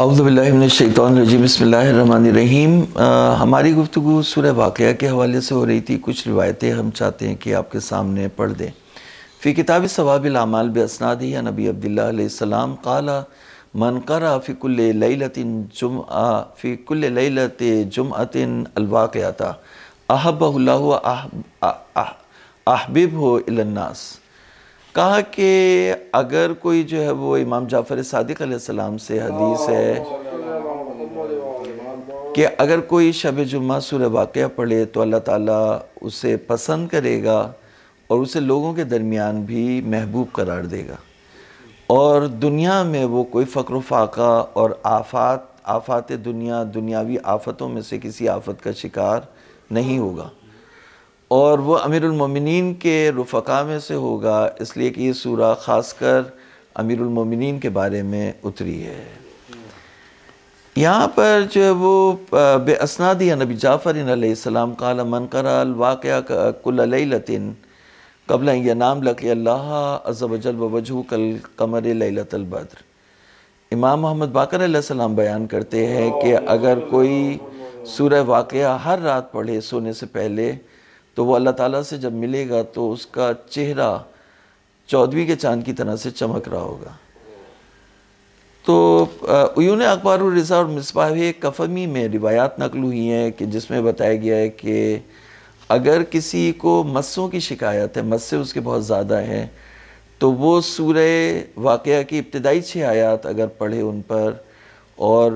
अवज़बिल्लिमिनशैतरजीम हमारी गुफ्तु सुर वाक़ के हवाले से हो रही थी कुछ रिवायतें हम चाहते हैं कि आपके सामने पढ़ दें फ़ी किताब सवाबिलमाल बसनादी या नबी अब्दुल्लम कला मन करा फ़िकुल लतिन जुम फ़िकुल लत जुम अतिन अलवाक़ता अहब अहब अहबिब हो इलन्नास कहा कि अगर कोई जो है वो इमाम जाफ़र सदक सलाम से हदीस है कि अगर कोई शब जुम्मा सुर वाक़ पढ़े तो अल्लाह ताला उसे पसंद करेगा और उसे लोगों के दरमियान भी महबूब करार देगा और दुनिया में वो कोई फ़क्र फाका और आफात आफात दुनिया दुनियावी आफतों में से किसी आफत का शिकार नहीं होगा और वह अमीरमिन के रफ़ा में से होगा इसलिए कि ये सूरा ख़ास कर अमीरमिन के बारे में उतरी है यहाँ पर जो है वो बेअसनादी नबी जाफ़रिन सलाम काल मन कराल वाक़ कुल्लतिन कबल यह नाम लक अल्लाह अज़बल वजह कल कमर लतलबद्र इमाम मोहम्मद बाकर सलाम बयान करते हैं कि अगर कोई सूर्य वाक़ हर रात पढ़े सोने से पहले तो वो अल्लाह ताला से जब मिलेगा तो उसका चेहरा चौदवी के चांद की तरह से चमक रहा होगा तो उयून अखबार रज़ा और मिसबाह कफमी में रिवायात नकल हुई हैं कि जिसमें बताया गया है कि अगर किसी को मस्सों की शिकायत है मस्से उसके बहुत ज़्यादा हैं तो वो सूर्य वाक़ की इब्तदाई छः आयात अगर पढ़े उन पर और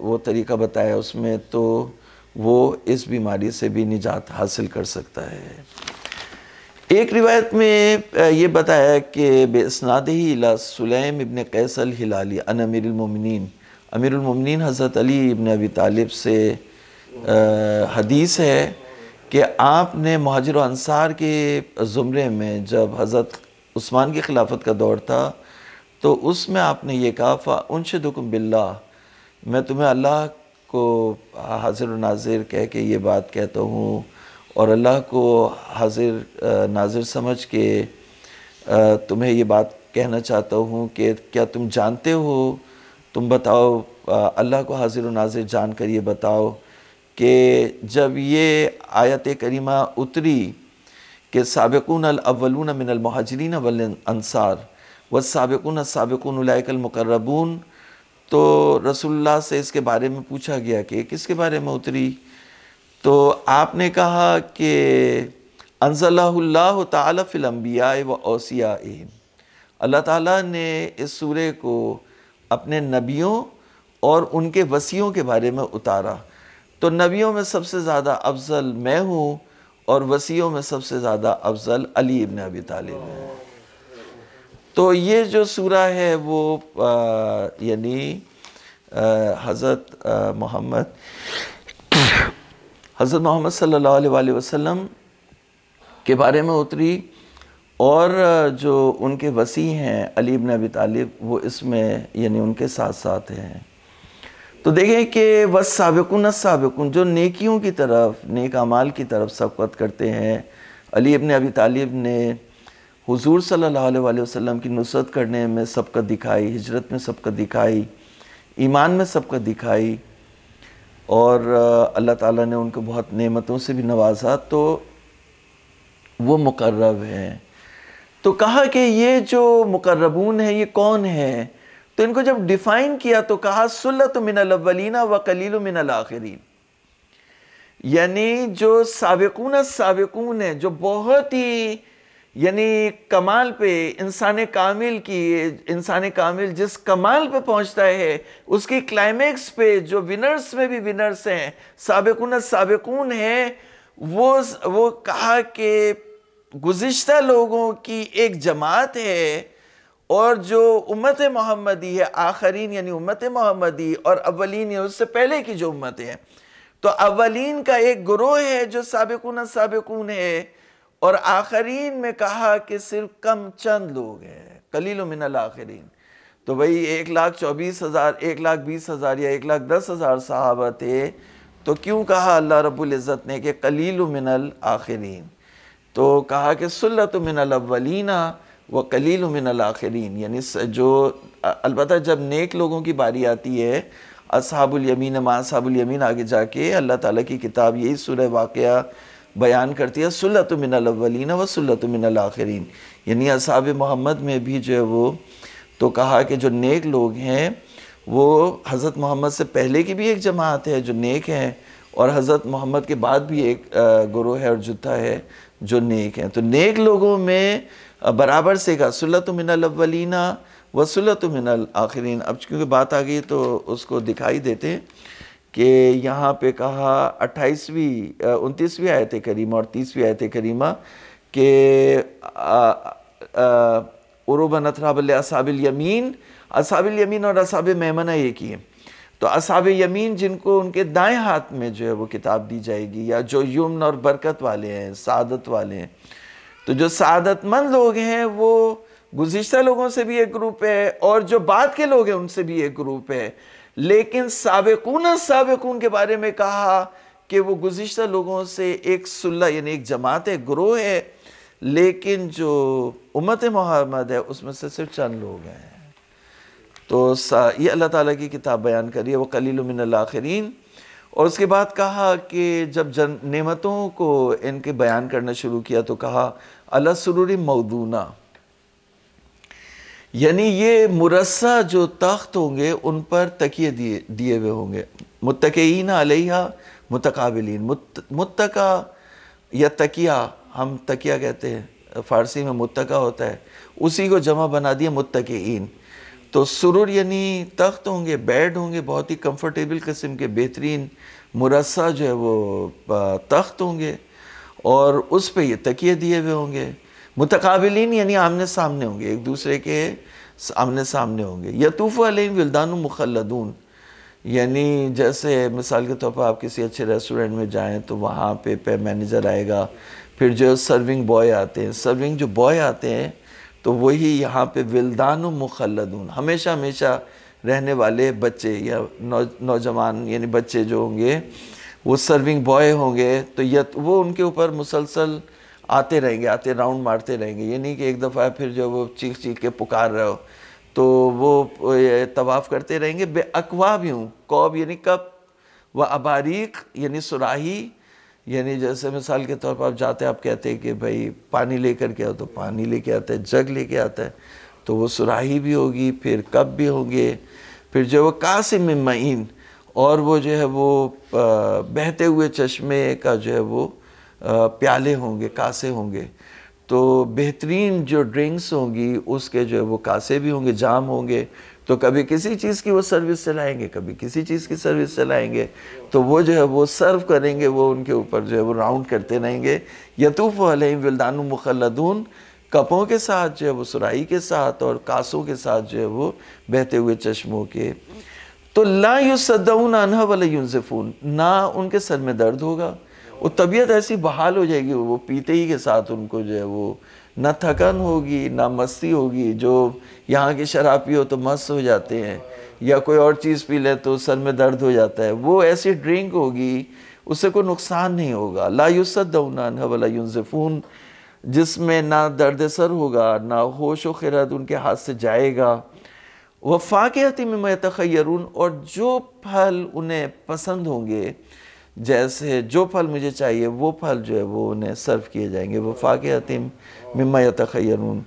वो तरीका बताया उसमें तो वो इस बीमारी से भी निजात हासिल कर सकता है एक रिवायत में ये बताया कि बेसनाद ही इबन कैसल हिलाली अन अमीरमिन अमीरमिन हज़रत अली इबन अबी तालिब से आ, हदीस है कि आपने महाजर अनसार के ज़ुमरे में जब हज़रत उस्मान की खिलाफत का दौर था तो उसमें आपने ये कहा फ़ा उनश दुकम बिल्ला मैं तुम्हें अल्लाह को हाजिर नाजिर कह के ये बात कहता हूँ और अल्लाह को हाजिर नाजिर समझ के तुम्हें ये बात कहना चाहता हूँ कि क्या तुम जानते हो तुम बताओ अल्लाह को हाजिर नाजिर जान कर ये बताओ कि जब ये आयत करीमा उतरी के सबकून अव्वलून मिनल महाजरीन वल अनसार व सबकून सबकून उलाकल मुकर्रबून तो रसुल्ला से इसके बारे में पूछा गया कि किसके बारे में उतरी तो आपने कहा कि अनजल्लाह ताला व ओसिया अल्लाह ताला ने इस सूर्य को अपने नबियों और उनके वसीयों के बारे में उतारा तो नबियों में सबसे ज़्यादा अफजल मैं हूँ और वसीयों में सबसे ज़्यादा अफजल अली इबन अबी तालिब है तो ये जो सूरा है वो यानी हज़रत मोहम्मद हज़रत मोहम्मद सल्लल्लाहु अलैहि वसल्लम के बारे में उतरी और जो उनके वसी हैं अली इबन अबी तालिब वो इसमें यानी उनके साथ साथ हैं तो देखें कि वस सबकुन सबकुन जो नेकियों की तरफ नेक अमाल की तरफ सबकत करते हैं अली इबन अबी तालिब ने हुजूर सल्लल्लाहु अलैहि वसल्लम की नुसरत करने में सबका दिखाई हिजरत में सबका दिखाई ईमान में सबका दिखाई और अल्लाह ताला ने उनको बहुत नेमतों से भी नवाजा तो वो मुकर्रब हैं तो कहा कि ये जो मुकर्रबून है ये कौन है तो इनको जब डिफ़ाइन किया तो कहा सुल्लत मिनलवलिना व कलील मिनल आखिरीन यानी जो सबकुन सबकुन है जो बहुत ही यानी कमाल पे इंसान कामिल की इंसान कामिल जिस कमाल पे पहुंचता है उसकी क्लाइमेक्स पे जो विनर्स में भी विनर्स हैं सबकुन सबकून है वो वो कहा कि गुज्त लोगों की एक जमात है और जो उम्मत मोहम्मदी है आखरीन यानी उम्मत मोहम्मदी और अवलिन है उससे पहले की जो उम्मत है तो अवलिन का एक ग्रोह है जो सबकुन सबकून है और आखरीन में कहा कि सिर्फ कम चंद लोग हैं कलील मिनल आखरीन तो भाई एक लाख चौबीस हज़ार एक लाख बीस हज़ार या एक लाख दस हज़ार सहाबा थे तो क्यों कहा अल्लाह रबुल्ज़त ने कि कलील मिनल आखरीन तो कहा कि सुल्लत मिनल अवलिना व कलील मिनल आखरीन यानी जो अलबत् जब नेक लोगों की बारी आती है असहाबुल यमीन माँ असहाबुल यमीन आगे जाके अल्लाह ताला की किताब यही सुर वाक़ बयान करती है सुल्लत मिनलवलिन व सुल्लत मिनलाखरीन यानी असाब मोहम्मद में भी जो है वो तो कहा कि जो नेक लोग हैं वो हज़रत मोहम्मद से पहले की भी एक जमात है जो नेक हैं और हज़रत मोहम्मद के बाद भी एक गुरु है और जुता है जो नेक हैं तो नेक लोगों में बराबर से का सुल्लत मिनलवलिना व सुल्लत मिनल आखरीन अब चूँकि बात आ गई तो उसको दिखाई देते हैं कि यहाँ पे कहा अट्ठाईसवीं उनतीसवीं आयत करीमा और तीसवीं आयत करीमा के उरूब अथराबल असाबिल यमीन असाबिल यमीन और असाब मेमना एक ही है तो असाब यमीन जिनको उनके दाएं हाथ में जो है वो किताब दी जाएगी या जो युमन और बरकत वाले हैं सादत वाले हैं तो जो सादतमंद लोग हैं वो गुजशत लोगों से भी एक ग्रुप है और जो बाद के लोग हैं उनसे भी एक ग्रुप है लेकिन सबकून सबकून के बारे में कहा कि वो गुज्त लोगों से एक सुल्ला यानी एक जमात है ग्रोह है लेकिन जो उमत मोहम्मद है उसमें से सिर्फ चंद लोग हैं तो ये अल्लाह ताला की किताब बयान करी है वो कलील आखरीन और उसके बाद कहा कि जब जन नेमतों को इनके बयान करना शुरू किया तो कहा अल्लाह सुरूरी मऊदूना यानी ये मुरसा जो तख्त होंगे उन पर तकिए दिए दिए हुए होंगे मुतकिन अलह मुतकाबिलीन मुत, मुतका या तकिया हम तकिया कहते हैं फ़ारसी में मुतका होता है उसी को जमा बना दिया मुतकिन तो सुरुर यानी तख्त होंगे बेड होंगे बहुत ही कंफर्टेबल किस्म के बेहतरीन मुरसा जो है वो तख्त होंगे और उस पर ये तकिए दिए हुए होंगे मुतकाबिलिन यानी आमने सामने होंगे एक दूसरे के आमने सामने होंगे यतूफ़ अलैन विलदान मुखलदून यानी जैसे मिसाल के तौर पर आप किसी अच्छे रेस्टोरेंट में जाएँ तो वहाँ पे पे मैनेजर आएगा फिर जो सर्विंग बॉय आते हैं सर्विंग जो बॉय आते हैं तो वही यहाँ पे विलदान मुखलदून हमेशा हमेशा रहने वाले बच्चे या नौ नौजवान यानी बच्चे जो होंगे वो सर्विंग बॉय होंगे तो यत वो उनके ऊपर मुसलसल आते रहेंगे आते राउंड मारते रहेंगे ये नहीं कि एक दफ़ा फिर जब वो चीख चीख के पुकार रहे हो तो वो तवाफ़ करते रहेंगे बे भी यूँ कौब यानी कप व अबारीक यानी सुराही यानी जैसे मिसाल के तौर पर आप जाते हैं आप कहते हैं कि भाई पानी लेकर के आओ तो पानी लेके आता है जग लेके आता है तो वो सुराही भी होगी फिर कप भी होंगे फिर जो वो कासिम मईन और वो जो है वो बहते हुए चश्मे का जो है वो प्याले होंगे कासे होंगे तो बेहतरीन जो ड्रिंक्स होंगी उसके जो है वो कासे भी होंगे जाम होंगे तो कभी किसी चीज़ की वो सर्विस चलाएंगे कभी किसी चीज़ की सर्विस चलाएंगे तो वो जो है वो सर्व करेंगे वो उनके ऊपर जो है वो राउंड करते रहेंगे यतूफ़ अलैम विल्दान मुखलदून कपों के साथ जो है वो सुराई के साथ और कासों के साथ जो है वो बहते हुए चश्मों के तो ला युसदून अनह वाले ना उनके सर में दर्द होगा वो तबीयत ऐसी बहाल हो जाएगी वो पीते ही के साथ उनको जो है वो ना थकन होगी ना मस्ती होगी जो यहाँ के शराब पियो तो मस्त हो जाते हैं या कोई और चीज़ पी ले तो सर में दर्द हो जाता है वो ऐसी ड्रिंक होगी उससे कोई नुकसान नहीं होगा ला युसदौनान वाला युनजफून जिसमें ना दर्द सर होगा ना होश व खरत उनके हाथ से जाएगा वफाक़ती में मैं तखैरून और जो फल उन्हें पसंद होंगे जैसे जो फल मुझे चाहिए वो फल जो है वो उन्हें सर्व किए जाएंगे वो फाके अतिम मम्मा यतखैरून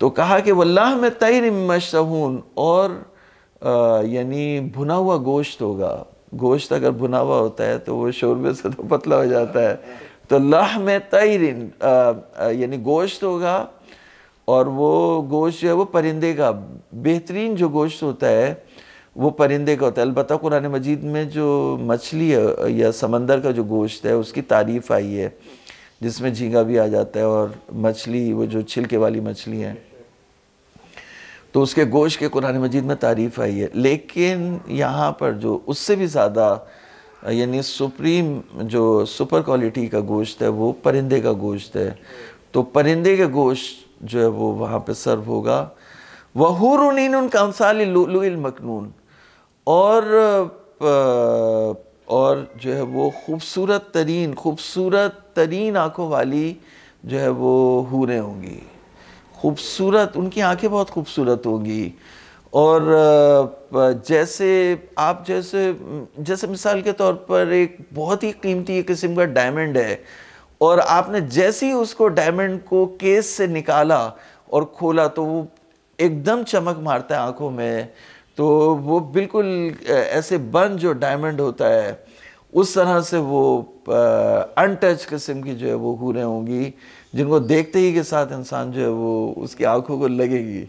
तो कहा कि वल्लाह में तैर मशहून और यानी भुना हुआ गोश्त होगा गोश्त अगर भुना हुआ होता है तो वो शोरबे से तो पतला हो जाता है तो लाह में तैर यानी गोश्त होगा और वो गोश्त जो है वो परिंदे का बेहतरीन जो गोश्त होता है वो परिंदे का होता है अलबत् कुरान मजीद में जो मछली या समंदर का जो गोश्त है उसकी तारीफ़ आई है जिसमें झींगा भी आ जाता है और मछली वो जो छिलके वाली मछली है तो उसके गोश्त के कुरान मजीद में तारीफ़ आई है लेकिन यहाँ पर जो उससे भी ज़्यादा यानी सुप्रीम जो सुपर क्वालिटी का गोश्त है वो परिंदे का गोश्त है तो परिंदे का गोश्त जो है वो वहाँ पर सर्व होगा वहूर उन कंसाल लुल मकनून और और जो है वो खूबसूरत तरीन खूबसूरत तरीन आँखों वाली जो है वो हूरें होंगी खूबसूरत उनकी आंखें बहुत खूबसूरत होंगी और जैसे आप जैसे जैसे मिसाल के तौर पर एक बहुत ही कीमती किस्म का डायमंड है और आपने जैसे ही उसको डायमंड को केस से निकाला और खोला तो वो एकदम चमक मारता है आंखों में तो वो बिल्कुल ऐसे बन जो डायमंड होता है उस तरह से वो अनटच किस्म की जो है वो हूरें होंगी जिनको देखते ही के साथ इंसान जो है वो उसकी आंखों को लगेगी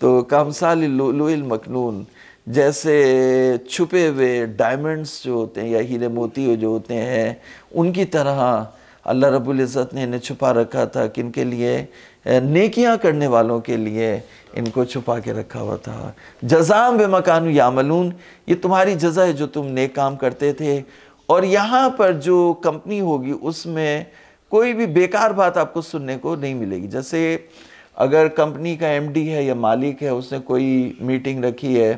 तो कामसाल लोइल मखनून जैसे छुपे हुए डायमंड्स जो होते हैं या हीरे मोती जो होते हैं उनकी तरह अल्लाह रबुल्जत ने इन्हें छुपा रखा था किन के लिए नकियाँ करने वालों के लिए इनको छुपा के रखा हुआ था जजाम बे मकान यामलून ये तुम्हारी जजा है जो तुम नेक काम करते थे और यहाँ पर जो कंपनी होगी उसमें कोई भी बेकार बात आपको सुनने को नहीं मिलेगी जैसे अगर कंपनी का एमडी है या मालिक है उसने कोई मीटिंग रखी है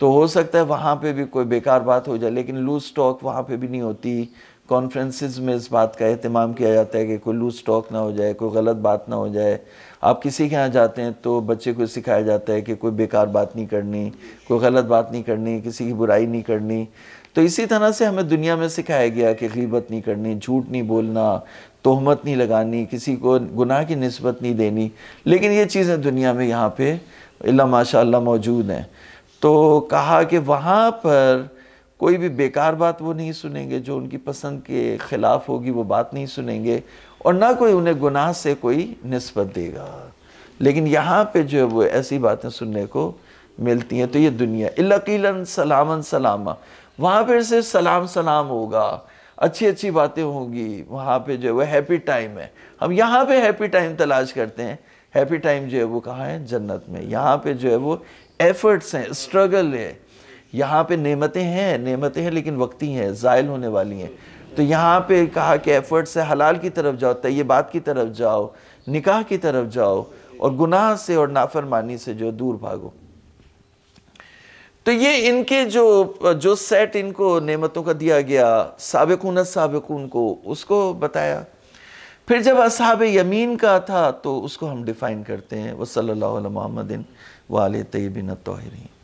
तो हो सकता है वहाँ पे भी कोई बेकार बात हो जाए लेकिन लूज स्टॉक वहाँ पे भी नहीं होती कॉन्फ्रेंसिस में इस बात का अहतमाम किया जाता है कि कोई लूज टॉक ना हो जाए कोई गलत बात ना हो जाए आप किसी के यहाँ जाते हैं तो बच्चे को सिखाया जाता है कि कोई बेकार बात नहीं करनी कोई गलत बात नहीं करनी किसी की बुराई नहीं करनी तो इसी तरह से हमें दुनिया में सिखाया गया कि गीबत नहीं करनी झूठ नहीं बोलना तोहमत नहीं लगानी किसी को गुनाह की नस्बत नहीं देनी लेकिन ये चीज़ें दुनिया में यहाँ पर माशा मौजूद हैं तो कहा कि वहाँ पर कोई भी बेकार बात वो नहीं सुनेंगे जो उनकी पसंद के ख़िलाफ़ होगी वो बात नहीं सुनेंगे और ना कोई उन्हें गुनाह से कोई नस्बत देगा लेकिन यहाँ पे जो है वो ऐसी बातें सुनने को मिलती हैं तो ये दुनिया इलाकीलन सलामन सलामा वहाँ पर सिर्फ सलाम सलाम होगा अच्छी अच्छी बातें होंगी वहाँ पे जो है वो हैप्पी टाइम है हम यहाँ पे हैप्पी टाइम तलाश करते हैं हैप्पी टाइम जो है वो कहाँ है जन्नत में यहाँ पे जो है वो एफर्ट्स हैं स्ट्रगल है यहाँ पे नेमतें हैं नेमतें हैं लेकिन वक्ती हैं ज़ायल होने वाली हैं तो यहाँ पे कहा कि एफर्ट से हलाल की तरफ जाओ बात की तरफ जाओ निकाह की तरफ जाओ और गुनाह से और नाफरमानी से जो दूर भागो तो ये इनके जो जो सेट इनको नेमतों का दिया गया सबकून सबकून को उसको बताया फिर जब असहाब यमीन का था तो उसको हम डिफ़ाइन करते हैं वसल्ला महमदिन वाल तयबिन तोहरीन